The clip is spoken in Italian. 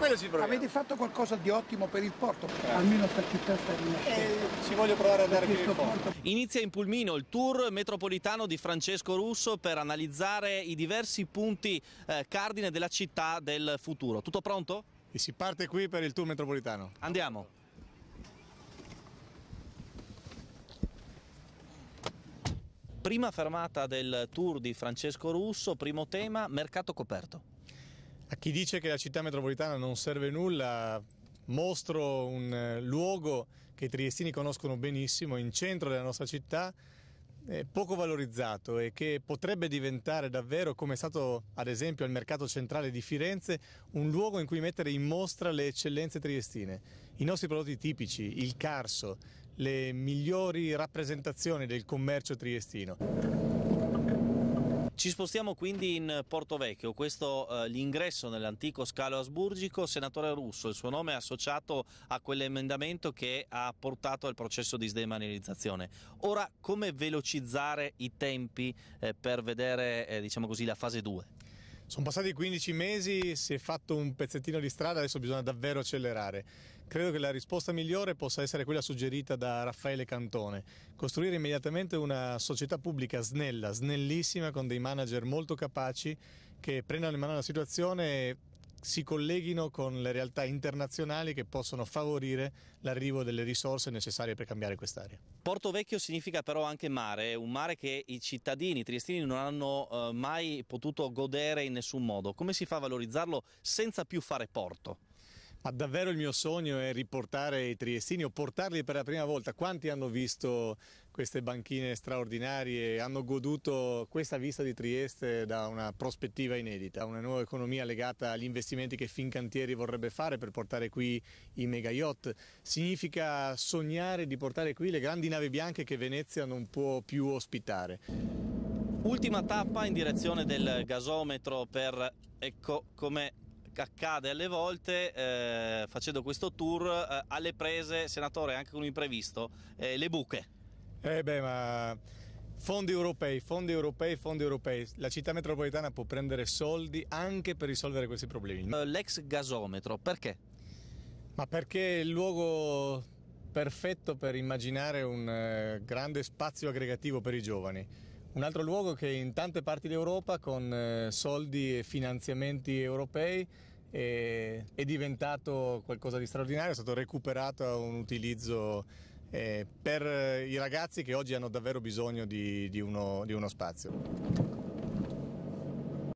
Quello ci proviamo. Avete fatto qualcosa di ottimo per il porto, Grazie. almeno per città sta rinascendo. Eh, ci voglio provare ad andare più in fondo. Inizia in pulmino il tour metropolitano di Francesco Russo per analizzare i diversi punti eh, cardine della città del futuro. Tutto pronto? E si parte qui per il tour metropolitano. Andiamo. Prima fermata del tour di Francesco Russo, primo tema, mercato coperto. A chi dice che la città metropolitana non serve nulla, mostro un eh, luogo che i triestini conoscono benissimo, in centro della nostra città, poco valorizzato e che potrebbe diventare davvero, come è stato ad esempio al mercato centrale di Firenze, un luogo in cui mettere in mostra le eccellenze triestine, i nostri prodotti tipici, il carso, le migliori rappresentazioni del commercio triestino. Ci spostiamo quindi in Porto Vecchio, questo eh, l'ingresso nell'antico scalo asburgico, senatore russo, il suo nome è associato a quell'emendamento che ha portato al processo di sdemanializzazione. Ora come velocizzare i tempi eh, per vedere eh, diciamo così, la fase 2? Sono passati 15 mesi, si è fatto un pezzettino di strada, adesso bisogna davvero accelerare. Credo che la risposta migliore possa essere quella suggerita da Raffaele Cantone, costruire immediatamente una società pubblica snella, snellissima, con dei manager molto capaci che prendano in mano la situazione e si colleghino con le realtà internazionali che possono favorire l'arrivo delle risorse necessarie per cambiare quest'area. Porto Vecchio significa però anche mare, un mare che i cittadini triestini non hanno eh, mai potuto godere in nessun modo. Come si fa a valorizzarlo senza più fare porto? Ma davvero il mio sogno è riportare i triestini o portarli per la prima volta. Quanti hanno visto queste banchine straordinarie, hanno goduto questa vista di Trieste da una prospettiva inedita, una nuova economia legata agli investimenti che Fincantieri vorrebbe fare per portare qui i mega yacht. Significa sognare di portare qui le grandi navi bianche che Venezia non può più ospitare. Ultima tappa in direzione del gasometro per, ecco come accade alle volte eh, facendo questo tour eh, alle prese, senatore, anche con un imprevisto, eh, le buche. Eh beh, ma fondi europei, fondi europei, fondi europei. La città metropolitana può prendere soldi anche per risolvere questi problemi. Eh, l'ex gasometro, perché? Ma perché è il luogo perfetto per immaginare un eh, grande spazio aggregativo per i giovani un altro luogo che in tante parti d'Europa con eh, soldi e finanziamenti europei è, eh, è diventato qualcosa di straordinario, è stato recuperato a un utilizzo eh, per i ragazzi che oggi hanno davvero bisogno di, di, uno, di uno spazio.